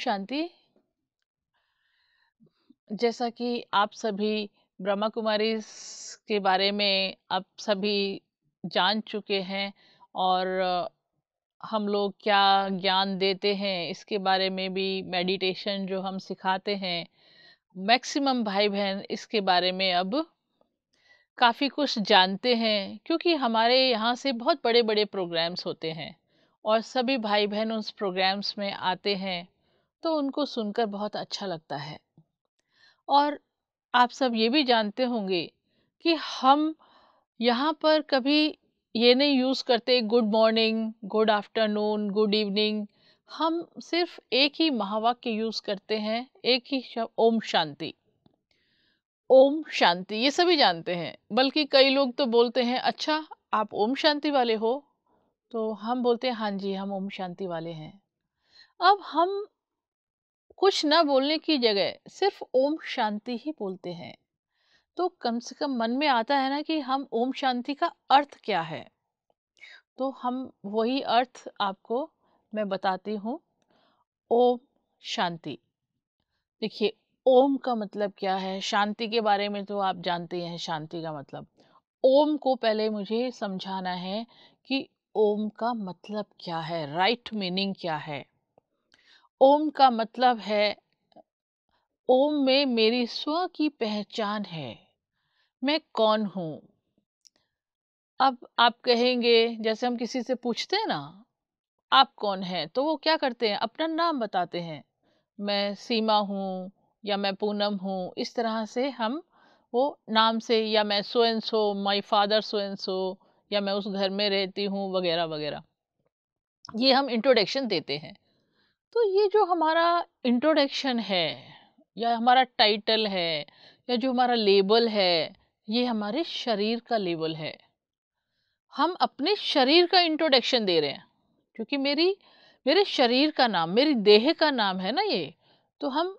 शांति जैसा कि आप सभी ब्रह्मा कुमारी के बारे में आप सभी जान चुके हैं और हम लोग क्या ज्ञान देते हैं इसके बारे में भी मेडिटेशन जो हम सिखाते हैं मैक्सिमम भाई बहन इसके बारे में अब काफ़ी कुछ जानते हैं क्योंकि हमारे यहाँ से बहुत बड़े बड़े प्रोग्राम्स होते हैं और सभी भाई बहन उस प्रोग्राम्स में आते हैं तो उनको सुनकर बहुत अच्छा लगता है और आप सब ये भी जानते होंगे कि हम यहाँ पर कभी ये नहीं यूज़ करते good morning good afternoon good evening हम सिर्फ एक ही महावाक्य यूज़ करते हैं एक ही शब्द ओम शांति ओम शांति ये सभी जानते हैं बल्कि कई लोग तो बोलते हैं अच्छा आप ओम शांति वाले हो तो हम बोलते हैं हाँ जी हम ओम शांति वाले हैं अब हम कुछ ना बोलने की जगह सिर्फ ओम शांति ही बोलते हैं तो कम से कम मन में आता है ना कि हम ओम शांति का अर्थ क्या है तो हम वही अर्थ आपको मैं बताती हूँ ओम शांति देखिए ओम का मतलब क्या है शांति के बारे में तो आप जानते हैं शांति का मतलब ओम को पहले मुझे समझाना है कि ओम का मतलब क्या है राइट right मीनिंग क्या है ओम का मतलब है ओम में मेरी स्व की पहचान है मैं कौन हूँ अब आप कहेंगे जैसे हम किसी से पूछते हैं ना आप कौन हैं तो वो क्या करते हैं अपना नाम बताते हैं मैं सीमा हूँ या मैं पूनम हूँ इस तरह से हम वो नाम से या मैं so and so my father so and so या मैं उस घर में रहती हूँ वगैरह वगैरह ये हम इंट्रोडक्शन देते हैं तो ये जो हमारा इंट्रोडक्शन है या हमारा टाइटल है या जो हमारा लेबल है ये हमारे शरीर का लेबल है हम अपने शरीर का इंट्रोडक्शन दे रहे हैं क्योंकि मेरी मेरे शरीर का नाम मेरी देह का नाम है ना ये तो हम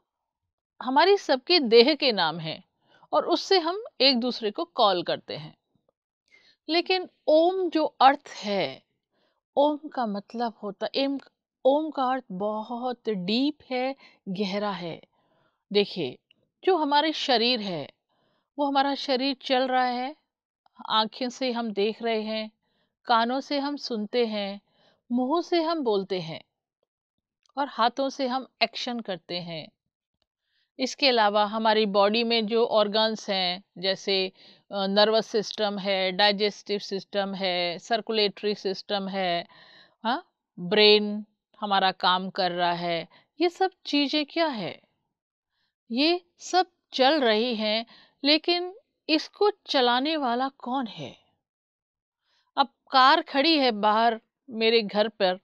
हमारी सबके देह के नाम हैं और उससे हम एक दूसरे को कॉल करते हैं लेकिन ओम जो अर्थ है ओम का मतलब होता एम ओम का अर्थ बहुत डीप है गहरा है देखिए जो हमारे शरीर है वो हमारा शरीर चल रहा है आँखें से हम देख रहे हैं कानों से हम सुनते हैं मुंह से हम बोलते हैं और हाथों से हम एक्शन करते हैं इसके अलावा हमारी बॉडी में जो ऑर्गन्स हैं जैसे नर्वस सिस्टम है डाइजेस्टिव सिस्टम है सर्कुलेटरी सिस्टम है हाँ ब्रेन हमारा काम कर रहा है ये सब चीज़ें क्या है ये सब चल रही हैं लेकिन इसको चलाने वाला कौन है अब कार खड़ी है बाहर मेरे घर पर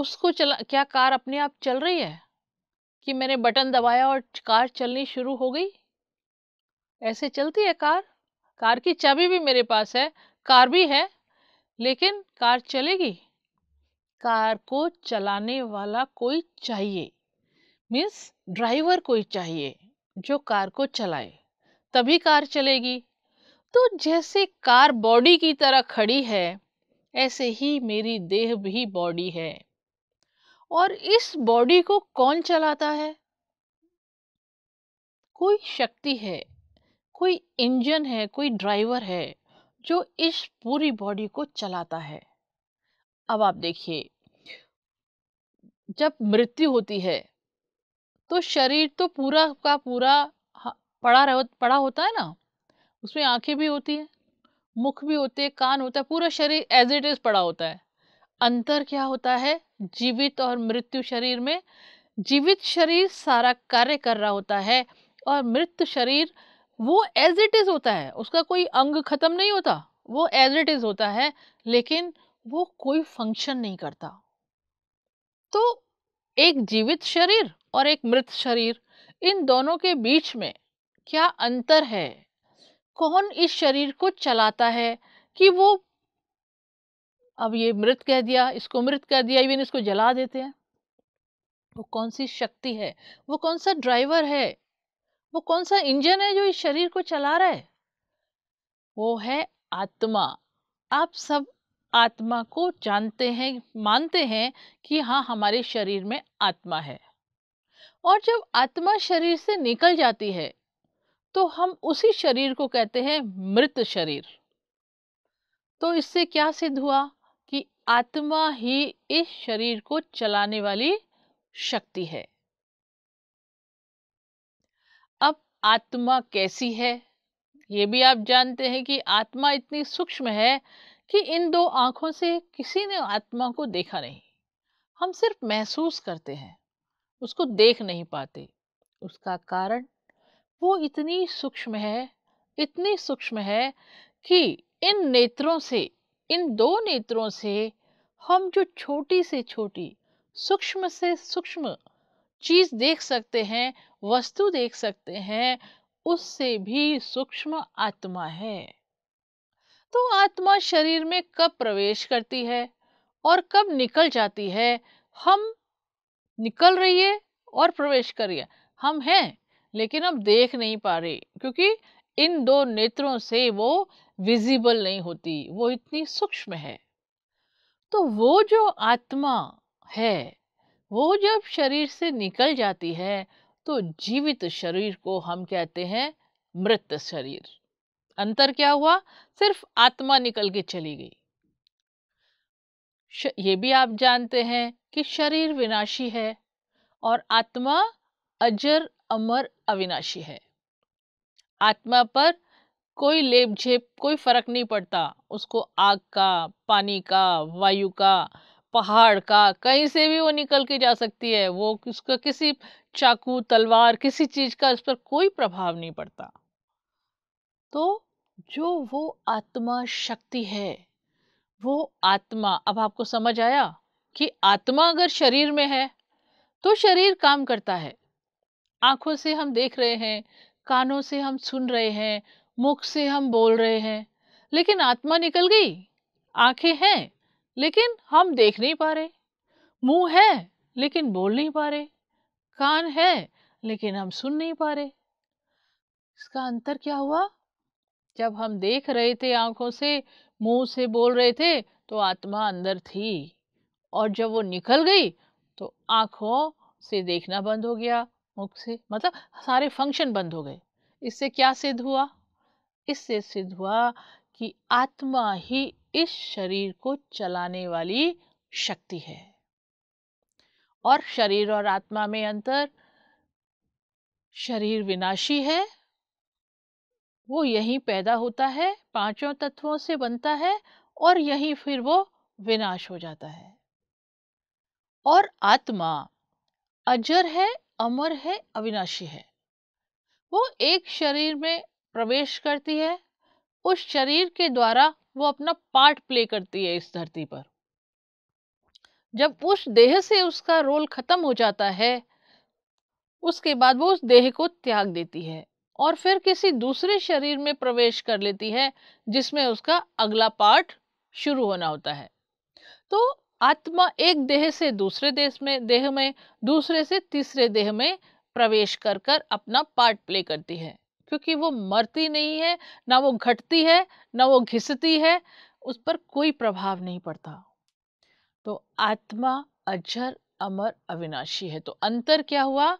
उसको चला क्या कार अपने आप चल रही है कि मैंने बटन दबाया और कार चलनी शुरू हो गई ऐसे चलती है कार कार की चाबी भी मेरे पास है कार भी है लेकिन कार चलेगी कार को चलाने वाला कोई चाहिए मीन्स ड्राइवर कोई चाहिए जो कार को चलाए तभी कार चलेगी तो जैसे कार बॉडी की तरह खड़ी है ऐसे ही मेरी देह भी बॉडी है और इस बॉडी को कौन चलाता है कोई शक्ति है कोई इंजन है कोई ड्राइवर है जो इस पूरी बॉडी को चलाता है अब आप देखिए जब मृत्यु होती है तो शरीर तो पूरा का पूरा पड़ा रह पड़ा होता है ना उसमें आंखें भी होती है मुख भी होते हैं कान होता है पूरा शरीर एज इट इज पड़ा होता है अंतर क्या होता है जीवित और मृत्यु शरीर में जीवित शरीर सारा कार्य कर रहा होता है और मृत शरीर वो एज इट इज होता है उसका कोई अंग खत्म नहीं होता वो एज इट इज होता है लेकिन वो कोई फंक्शन नहीं करता तो एक जीवित शरीर और एक मृत शरीर इन दोनों के बीच में क्या अंतर है कौन इस शरीर को चलाता है कि वो अब ये मृत कह दिया इसको मृत कह दिया इवन इसको जला देते हैं वो कौन सी शक्ति है वो कौन सा ड्राइवर है वो कौन सा इंजन है जो इस शरीर को चला रहा है वो है आत्मा आप सब आत्मा को जानते हैं मानते हैं कि हाँ हमारे शरीर में आत्मा है और जब आत्मा शरीर से निकल जाती है तो हम उसी शरीर को कहते हैं मृत शरीर तो इससे क्या सिद्ध हुआ कि आत्मा ही इस शरीर को चलाने वाली शक्ति है अब आत्मा कैसी है ये भी आप जानते हैं कि आत्मा इतनी सूक्ष्म है कि इन दो आँखों से किसी ने आत्मा को देखा नहीं हम सिर्फ महसूस करते हैं उसको देख नहीं पाते उसका कारण वो इतनी सूक्ष्म है इतनी सूक्ष्म है कि इन नेत्रों से इन दो नेत्रों से हम जो छोटी से छोटी सूक्ष्म से सूक्ष्म चीज देख सकते हैं वस्तु देख सकते हैं उससे भी सूक्ष्म आत्मा है तो आत्मा शरीर में कब प्रवेश करती है और कब निकल जाती है हम निकल रही है और प्रवेश कर रही है हम हैं लेकिन हम देख नहीं पा रहे क्योंकि इन दो नेत्रों से वो विजिबल नहीं होती वो इतनी सूक्ष्म है तो वो जो आत्मा है वो जब शरीर से निकल जाती है तो जीवित शरीर को हम कहते हैं मृत शरीर अंतर क्या हुआ सिर्फ आत्मा निकल के चली गई ये भी आप जानते हैं कि शरीर विनाशी है और आत्मा अजर अमर अविनाशी है आत्मा पर कोई लेप झेप कोई फर्क नहीं पड़ता उसको आग का पानी का वायु का पहाड़ का कहीं से भी वो निकल के जा सकती है वो उसका किसी चाकू तलवार किसी चीज का उस पर कोई प्रभाव नहीं पड़ता तो जो वो आत्मा शक्ति है वो आत्मा अब आपको समझ आया कि आत्मा अगर शरीर में है तो शरीर काम करता है आँखों से हम देख रहे हैं कानों से हम सुन रहे हैं मुख से हम बोल रहे हैं लेकिन आत्मा निकल गई आंखें हैं लेकिन हम देख नहीं पा रहे मुंह है लेकिन बोल नहीं पा रहे कान है लेकिन हम सुन नहीं पा रहे इसका अंतर क्या हुआ जब हम देख रहे थे आंखों से मुंह से बोल रहे थे तो आत्मा अंदर थी और जब वो निकल गई तो आंखों से देखना बंद हो गया मुख से मतलब सारे फंक्शन बंद हो गए इससे क्या सिद्ध हुआ इससे सिद्ध हुआ कि आत्मा ही इस शरीर को चलाने वाली शक्ति है और शरीर और आत्मा में अंतर शरीर विनाशी है वो यहीं पैदा होता है पांचों तत्वों से बनता है और यहीं फिर वो विनाश हो जाता है और आत्मा अजर है अमर है अविनाशी है वो एक शरीर में प्रवेश करती है उस शरीर के द्वारा वो अपना पार्ट प्ले करती है इस धरती पर जब उस देह से उसका रोल खत्म हो जाता है उसके बाद वो उस देह को त्याग देती है और फिर किसी दूसरे शरीर में प्रवेश कर लेती है जिसमें उसका अगला पार्ट शुरू होना होता है तो आत्मा एक देह से दूसरे देश में देह में दूसरे से तीसरे देह में प्रवेश कर कर अपना पार्ट प्ले करती है क्योंकि वो मरती नहीं है ना वो घटती है ना वो घिसती है उस पर कोई प्रभाव नहीं पड़ता तो आत्मा अजर अमर अविनाशी है तो अंतर क्या हुआ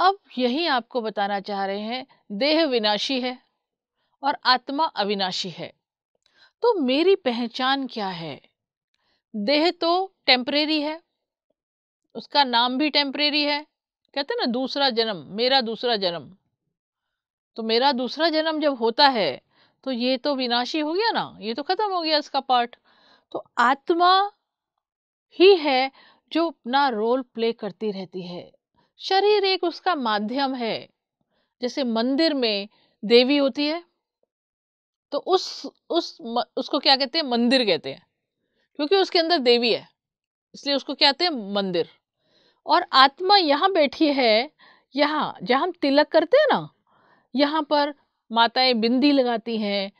अब यही आपको बताना चाह रहे हैं देह विनाशी है और आत्मा अविनाशी है तो मेरी पहचान क्या है देह तो टेम्परेरी है उसका नाम भी टेम्परेरी है कहते हैं ना दूसरा जन्म मेरा दूसरा जन्म तो मेरा दूसरा जन्म जब होता है तो ये तो विनाशी हो गया ना ये तो खत्म हो गया इसका पार्ट तो आत्मा ही है जो अपना रोल प्ले करती रहती है शरीर एक उसका माध्यम है जैसे मंदिर में देवी होती है तो उस उस उसको क्या कहते हैं मंदिर कहते हैं क्योंकि उसके अंदर देवी है इसलिए उसको क्या कहते हैं मंदिर और आत्मा यहाँ बैठी है यहाँ जहाँ हम तिलक करते हैं ना यहाँ पर माताएं बिंदी लगाती हैं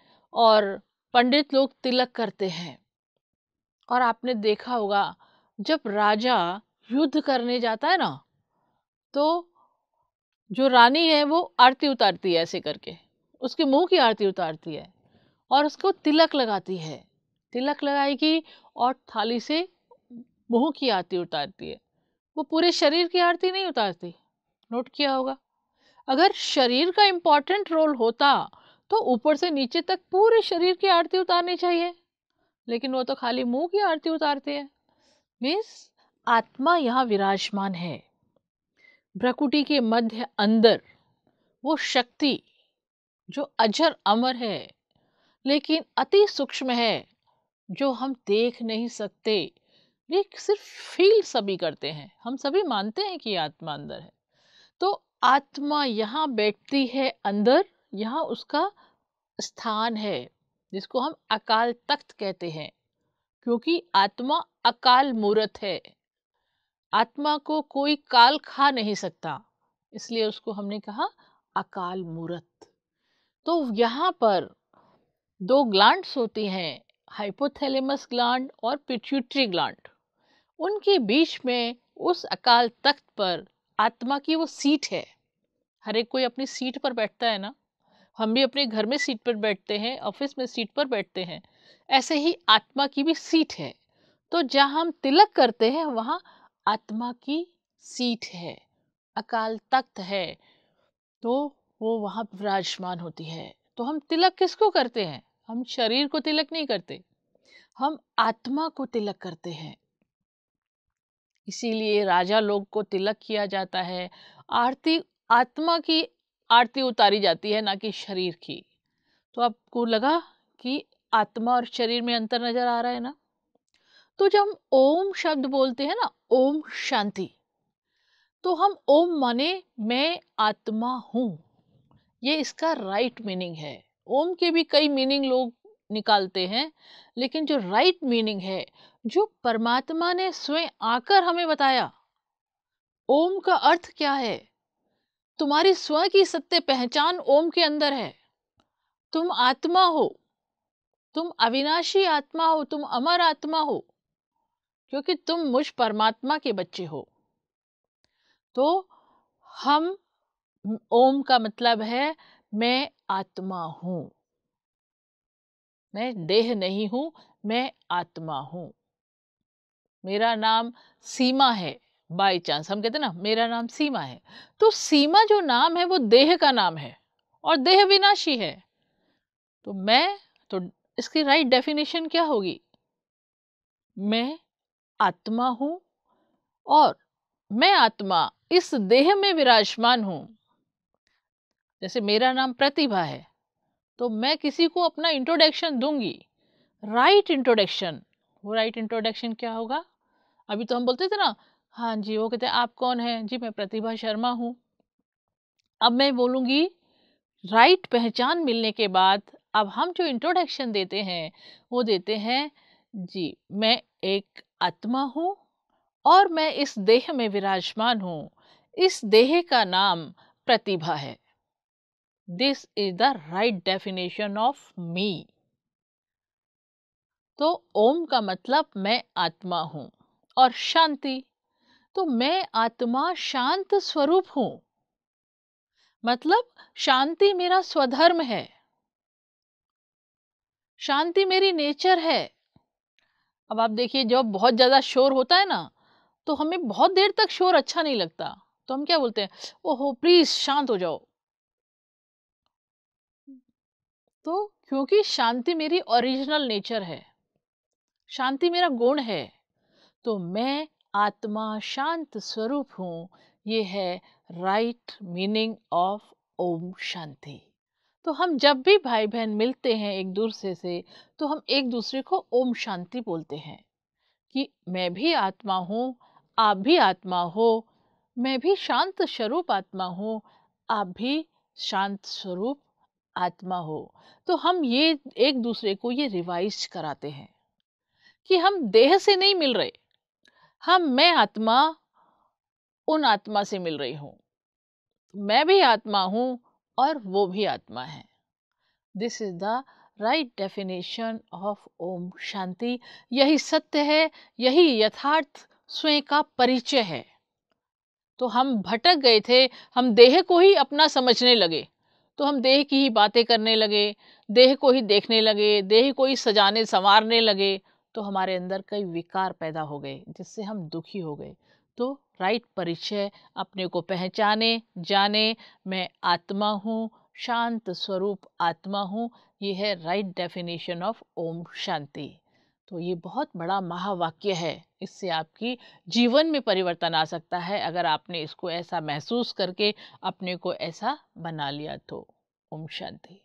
और पंडित लोग तिलक करते हैं और आपने देखा होगा जब राजा युद्ध करने जाता है ना तो जो रानी है वो आरती उतारती है ऐसे करके उसके मुंह की आरती उतारती है और उसको तिलक लगाती है तिलक लगाएगी और थाली से मुंह की आरती उतारती है वो पूरे शरीर की आरती नहीं उतारती नोट किया होगा अगर शरीर का इम्पॉर्टेंट रोल होता तो ऊपर से नीचे तक पूरे शरीर की आरती उतारनी चाहिए लेकिन वो तो खाली मुंह की आरती उतारती है मीन्स आत्मा यहाँ विराजमान है भ्रकुटी के मध्य अंदर वो शक्ति जो अजर अमर है लेकिन अति सूक्ष्म है जो हम देख नहीं सकते ये सिर्फ फील सभी करते हैं हम सभी मानते हैं कि आत्मा अंदर है तो आत्मा यहाँ बैठती है अंदर यहाँ उसका स्थान है जिसको हम अकाल तख्त कहते हैं क्योंकि आत्मा अकाल मूर्त है आत्मा को कोई काल खा नहीं सकता इसलिए उसको हमने कहा अकाल मूर्त तो यहाँ पर दो ग्लैंड्स होती हैं हाइपोथैलेमस ग्लैंड और पिट्यूटरी ग्लैंड उनके बीच में उस अकाल तख्त पर आत्मा की वो सीट है हर एक कोई अपनी सीट पर बैठता है ना हम भी अपने घर में सीट पर बैठते हैं ऑफिस में सीट पर बैठते हैं ऐसे ही आत्मा की भी सीट है तो जहाँ हम तिलक करते हैं वहाँ आत्मा की सीट है अकाल तख्त है तो वो वहाँ विराजमान होती है तो हम तिलक किसको करते हैं हम शरीर को तिलक नहीं करते हम आत्मा को तिलक करते हैं इसीलिए राजा लोग को तिलक किया जाता है आरती आत्मा की आरती उतारी जाती है ना कि शरीर की तो आपको लगा कि आत्मा और शरीर में अंतर नज़र आ रहा है ना तो जब हम ओम शब्द बोलते हैं ना ओम शांति तो हम ओम माने मैं आत्मा हूँ ये इसका राइट मीनिंग है ओम के भी कई मीनिंग लोग निकालते हैं लेकिन जो राइट मीनिंग है जो परमात्मा ने स्वयं आकर हमें बताया ओम का अर्थ क्या है तुम्हारी स्व की सत्य पहचान ओम के अंदर है तुम आत्मा हो तुम अविनाशी आत्मा हो तुम अमर आत्मा हो क्योंकि तुम मुझ परमात्मा के बच्चे हो तो हम ओम का मतलब है मैं आत्मा हूं मैं देह नहीं हूं मैं आत्मा हूं मेरा नाम सीमा है बाई चांस हम कहते ना मेरा नाम सीमा है तो सीमा जो नाम है वो देह का नाम है और देह विनाशी है तो मैं तो इसकी राइट डेफिनेशन क्या होगी मैं आत्मा हूँ और मैं आत्मा इस देह में विराजमान हूँ जैसे मेरा नाम प्रतिभा है तो मैं किसी को अपना इंट्रोडक्शन दूंगी राइट इंट्रोडक्शन वो राइट इंट्रोडक्शन क्या होगा अभी तो हम बोलते थे ना हाँ जी वो कहते आप कौन हैं जी मैं प्रतिभा शर्मा हूँ अब मैं बोलूँगी राइट पहचान मिलने के बाद अब हम जो इंट्रोडक्शन देते हैं वो देते हैं जी मैं एक आत्मा हूँ और मैं इस देह में विराजमान हूँ इस देह का नाम प्रतिभा है this is the right definition of me तो ओम का मतलब मैं आत्मा हूँ और शांति तो मैं आत्मा शांत स्वरूप हूँ मतलब शांति मेरा स्वधर्म है शांति मेरी नेचर है अब आप देखिए जब बहुत ज़्यादा शोर होता है ना तो हमें बहुत देर तक शोर अच्छा नहीं लगता तो हम क्या बोलते हैं ओहो प्लीज़ शांत हो जाओ तो क्योंकि शांति मेरी ओरिजिनल नेचर है शांति मेरा गुण है तो मैं आत्मा शांत स्वरूप हूँ ये है right meaning of Om Shanti तो हम जब भी भाई बहन मिलते हैं एक दूसरे से तो हम एक दूसरे को ओम शांति बोलते हैं कि मैं भी आत्मा हूँ आप भी आत्मा हो मैं भी शांत स्वरूप आत्मा हूँ आप भी शांत स्वरूप आत्मा हो तो हम ये एक दूसरे को ये रिवाइज कराते हैं कि हम देह से नहीं मिल रहे हम मैं आत्मा उन आत्मा से मिल रही हूँ मैं भी आत्मा हूँ और वो भी आत्मा है this is the right definition of Om Shanti यही सत्य है यही यथार्थ स्वयं का परिचय है तो हम भटक गए थे हम देह को ही अपना समझने लगे तो हम देह की ही बातें करने लगे देह को ही देखने लगे देह को ही सजाने संवारने लगे तो हमारे अंदर कई विकार पैदा हो गए जिससे हम दुखी हो गए तो राइट परिचय अपने को पहचाने जाने मैं आत्मा हूँ शांत स्वरूप आत्मा हूँ ये है right definition of Om Shanti तो ये बहुत बड़ा महावाक्य है इससे आपकी जीवन में परिवर्तन आ सकता है अगर आपने इसको ऐसा महसूस करके अपने को ऐसा बना लिया तो ओम शांति